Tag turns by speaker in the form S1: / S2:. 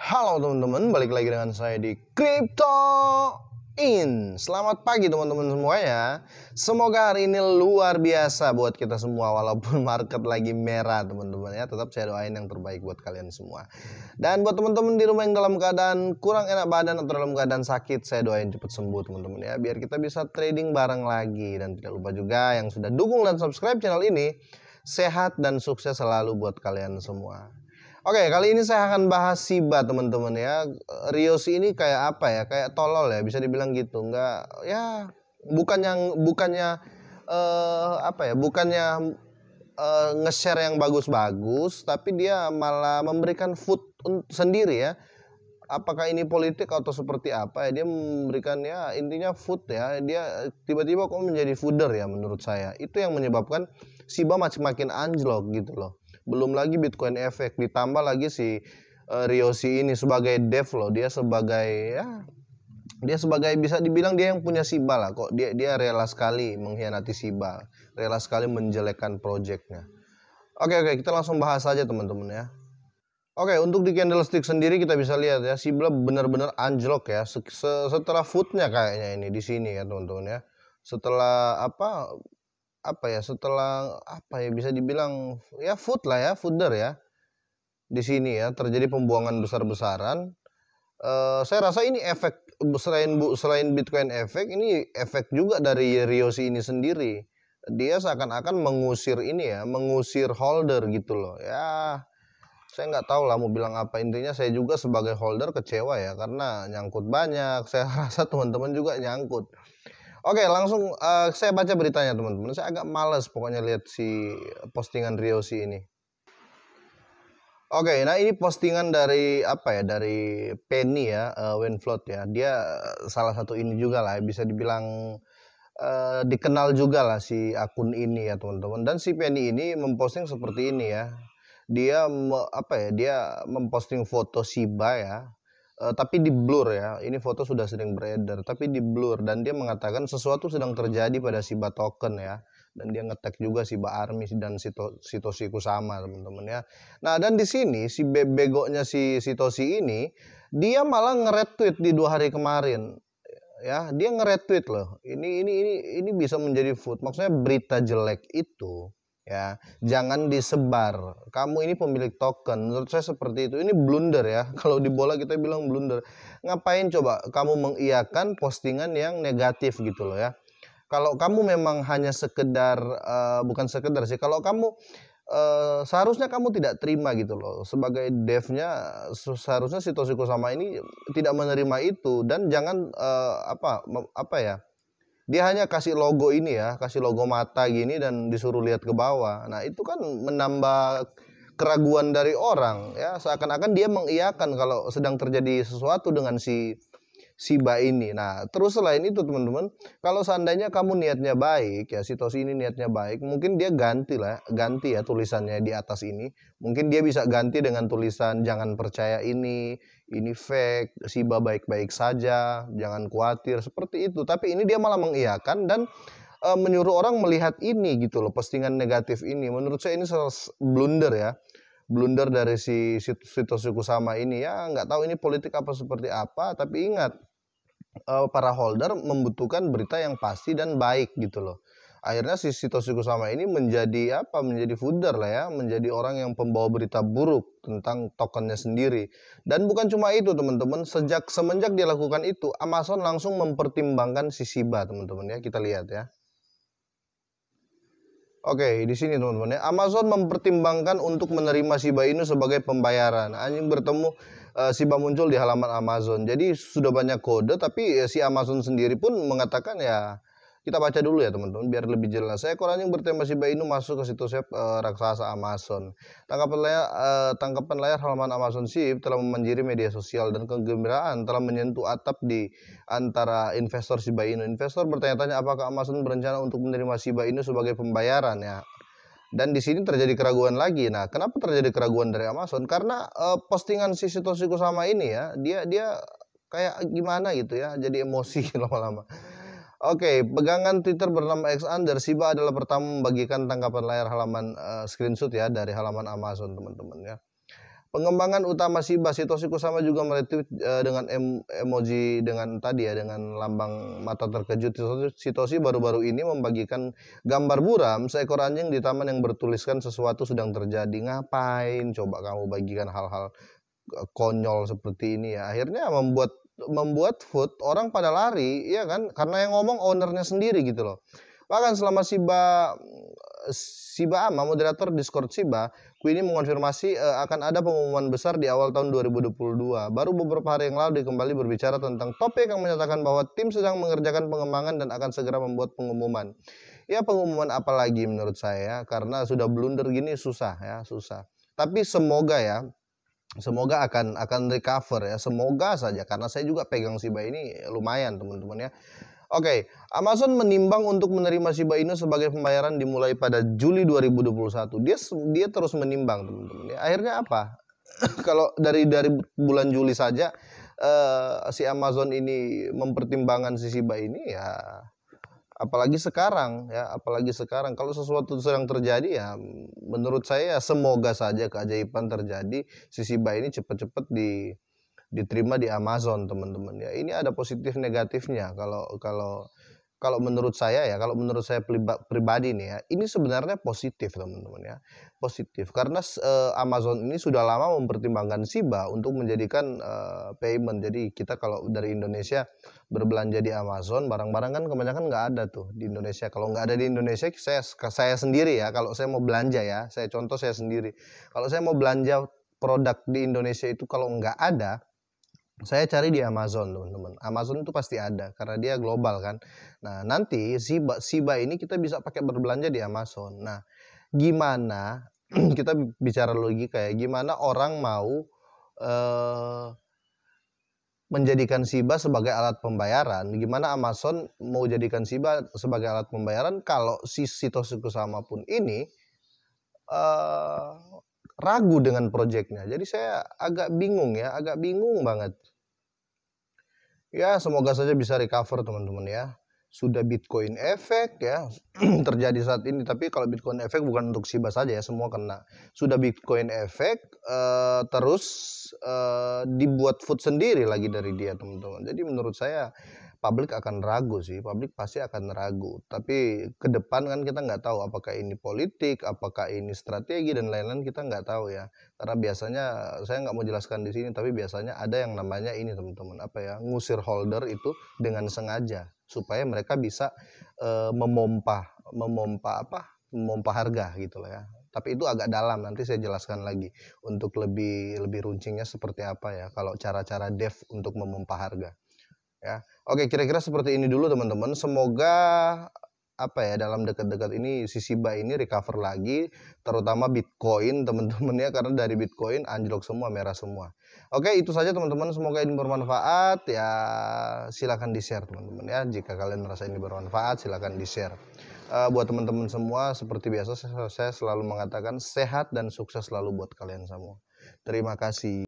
S1: Halo teman-teman, balik lagi dengan saya di Crypto In. Selamat pagi teman-teman semuanya. Semoga hari ini luar biasa buat kita semua walaupun market lagi merah teman-teman ya. Tetap saya doain yang terbaik buat kalian semua. Dan buat teman-teman di rumah yang dalam keadaan kurang enak badan atau dalam keadaan sakit, saya doain cepat sembuh teman-teman ya biar kita bisa trading bareng lagi dan tidak lupa juga yang sudah dukung dan subscribe channel ini sehat dan sukses selalu buat kalian semua. Oke, kali ini saya akan bahas Siba teman-teman ya. Rios ini kayak apa ya? Kayak tolol ya, bisa dibilang gitu. Enggak ya bukan yang bukannya eh apa ya? Bukannya uh, nge-share yang bagus-bagus, tapi dia malah memberikan food sendiri ya. Apakah ini politik atau seperti apa ya? Dia memberikan ya intinya food ya. Dia tiba-tiba kok menjadi fooder ya menurut saya. Itu yang menyebabkan Siba makin makin anjlok gitu loh belum lagi Bitcoin efek ditambah lagi si uh, eh, Riosi ini sebagai dev loh dia sebagai ya dia sebagai bisa dibilang dia yang punya Sibal lah kok dia dia rela sekali mengkhianati Sibal rela sekali menjelekkan projectnya oke oke kita langsung bahas aja teman-teman ya Oke, untuk di candlestick sendiri kita bisa lihat ya, Sibla benar-benar anjlok ya. Setelah footnya kayaknya ini di sini ya teman-teman ya. Setelah apa apa ya setelah apa ya bisa dibilang ya food lah ya fooder ya di sini ya terjadi pembuangan besar-besaran uh, saya rasa ini efek selain bu selain Bitcoin efek ini efek juga dari Riosi ini sendiri dia seakan-akan mengusir ini ya mengusir holder gitu loh ya saya nggak tahu lah mau bilang apa intinya saya juga sebagai holder kecewa ya karena nyangkut banyak saya rasa teman-teman juga nyangkut Oke, langsung uh, saya baca beritanya teman-teman. Saya agak males pokoknya lihat si postingan Rio Riosi ini. Oke, nah ini postingan dari apa ya? Dari Penny ya, uh, Winflood ya. Dia eh, salah satu ini juga lah, bisa dibilang uh, dikenal juga lah si akun ini ya teman-teman. Dan si Penny ini memposting seperti ini ya. Dia apa ya? Dia memposting foto Shiba ya uh, tapi di blur ya. Ini foto sudah sering beredar, tapi di blur dan dia mengatakan sesuatu sedang terjadi pada Shiba token ya. Dan dia ngetek juga Shiba Army dan Sito, Sitoshi Kusama teman-teman ya. Nah dan di sini si be begonya si Sitoshi ini dia malah nge-retweet di dua hari kemarin ya dia nge-retweet loh ini ini ini ini bisa menjadi food maksudnya berita jelek itu ya jangan disebar kamu ini pemilik token menurut saya seperti itu ini blunder ya kalau di bola kita bilang blunder ngapain coba kamu mengiakan postingan yang negatif gitu loh ya kalau kamu memang hanya sekedar uh, bukan sekedar sih kalau kamu Uh, seharusnya kamu tidak terima gitu loh sebagai devnya seharusnya si Toshiko sama ini tidak menerima itu dan jangan uh, apa apa ya dia hanya kasih logo ini ya, kasih logo mata gini dan disuruh lihat ke bawah. Nah, itu kan menambah keraguan dari orang ya, seakan-akan dia mengiyakan kalau sedang terjadi sesuatu dengan si Siba ini. Nah, terus selain itu teman-teman, kalau seandainya kamu niatnya baik, ya sitos ini niatnya baik, mungkin dia ganti lah, ganti ya tulisannya di atas ini. Mungkin dia bisa ganti dengan tulisan jangan percaya ini, ini fake, Siba baik-baik saja, jangan khawatir, seperti itu. Tapi ini dia malah mengiyakan dan e, menyuruh orang melihat ini gitu loh, postingan negatif ini. Menurut saya ini salah blunder ya blunder dari si sitos Sukusama ini ya nggak tahu ini politik apa seperti apa tapi ingat uh, para holder membutuhkan berita yang pasti dan baik gitu loh. Akhirnya si Sitosiku Kusama ini menjadi apa? Menjadi fooder lah ya, menjadi orang yang pembawa berita buruk tentang tokennya sendiri. Dan bukan cuma itu teman-teman, sejak semenjak dia lakukan itu, Amazon langsung mempertimbangkan si Shiba teman-teman ya, kita lihat ya. Oke, di sini teman-teman ya. Amazon mempertimbangkan untuk menerima Shiba Inu sebagai pembayaran. Anjing nah, bertemu uh, Shiba muncul di halaman Amazon. Jadi sudah banyak kode tapi eh, si Amazon sendiri pun mengatakan ya kita baca dulu ya teman-teman biar lebih jelas. Seekor anjing bertema Shiba Inu masuk ke situs web e, raksasa Amazon. Tangkapan layar, e, tangkapan layar halaman Amazon Ship telah memanjiri media sosial dan kegembiraan telah menyentuh atap di antara investor Shiba Inu. Investor bertanya-tanya apakah Amazon berencana untuk menerima Shiba Inu sebagai pembayaran ya. Dan di sini terjadi keraguan lagi. Nah, kenapa terjadi keraguan dari Amazon? Karena e, postingan si itu sama ini ya, dia dia kayak gimana gitu ya, jadi emosi lama-lama. Oke, okay, pegangan Twitter bernama X Under Siba adalah pertama membagikan tangkapan layar halaman uh, screenshot ya dari halaman Amazon teman-teman ya. Pengembangan utama Siba Sitoshi Kusama juga meretweet uh, dengan em emoji dengan tadi ya dengan lambang mata terkejut Sitoshi baru-baru ini membagikan gambar buram seekor anjing di taman yang bertuliskan sesuatu sedang terjadi. Ngapain coba kamu bagikan hal-hal eh, konyol seperti ini ya. Akhirnya membuat membuat food orang pada lari ya kan karena yang ngomong ownernya sendiri gitu loh bahkan selama Siba Siba Ama moderator Discord Siba ini mengonfirmasi uh, akan ada pengumuman besar di awal tahun 2022 baru beberapa hari yang lalu dikembali berbicara tentang topik yang menyatakan bahwa tim sedang mengerjakan pengembangan dan akan segera membuat pengumuman ya pengumuman apa lagi menurut saya karena sudah blunder gini susah ya susah tapi semoga ya semoga akan akan recover ya. Semoga saja karena saya juga pegang Shiba ini lumayan teman-teman ya. Oke, okay, Amazon menimbang untuk menerima Shiba Inu sebagai pembayaran dimulai pada Juli 2021. Dia dia terus menimbang, teman-teman. Ya. akhirnya apa? Kalau dari dari bulan Juli saja uh, si Amazon ini mempertimbangkan si Shiba ini ya apalagi sekarang ya apalagi sekarang kalau sesuatu sedang terjadi ya menurut saya ya, semoga saja keajaiban terjadi sisi baik ini cepat-cepat di diterima di Amazon teman-teman ya ini ada positif negatifnya kalau kalau kalau menurut saya ya, kalau menurut saya pribadi nih ya, ini sebenarnya positif teman-teman ya, positif karena uh, Amazon ini sudah lama mempertimbangkan Siba untuk menjadikan uh, payment. Jadi kita kalau dari Indonesia berbelanja di Amazon, barang-barang kan kebanyakan nggak ada tuh di Indonesia. Kalau nggak ada di Indonesia, saya saya sendiri ya, kalau saya mau belanja ya, saya contoh saya sendiri. Kalau saya mau belanja produk di Indonesia itu kalau nggak ada, saya cari di Amazon teman-teman. Amazon itu pasti ada karena dia global kan. Nah nanti Siba, Siba ini kita bisa pakai berbelanja di Amazon. Nah gimana kita bicara logika ya, gimana orang mau eh, menjadikan Siba sebagai alat pembayaran? Gimana Amazon mau jadikan Siba sebagai alat pembayaran kalau si situs sama pun ini eh, ragu dengan proyeknya. Jadi saya agak bingung ya, agak bingung banget Ya, semoga saja bisa recover teman-teman ya. Sudah Bitcoin efek ya terjadi saat ini, tapi kalau Bitcoin efek bukan untuk Shiba saja ya, semua kena. Sudah Bitcoin efek uh, terus uh, dibuat food sendiri lagi dari dia teman-teman. Jadi menurut saya publik akan ragu sih, publik pasti akan ragu. Tapi ke depan kan kita nggak tahu apakah ini politik, apakah ini strategi dan lain-lain kita nggak tahu ya. Karena biasanya saya nggak mau jelaskan di sini, tapi biasanya ada yang namanya ini teman-teman apa ya ngusir holder itu dengan sengaja supaya mereka bisa e, eh, memompa, memompa apa, memompa harga gitu lah ya tapi itu agak dalam nanti saya jelaskan lagi untuk lebih lebih runcingnya seperti apa ya kalau cara-cara dev untuk memompa harga ya. Oke, kira-kira seperti ini dulu teman-teman. Semoga apa ya dalam dekat-dekat ini Sisiba ini recover lagi terutama Bitcoin teman-teman ya karena dari Bitcoin anjlok semua merah semua. Oke, itu saja teman-teman semoga ini bermanfaat ya Silakan di-share teman-teman ya jika kalian merasa ini bermanfaat silakan di-share. Uh, buat teman-teman semua seperti biasa saya selalu mengatakan sehat dan sukses selalu buat kalian semua. Terima kasih.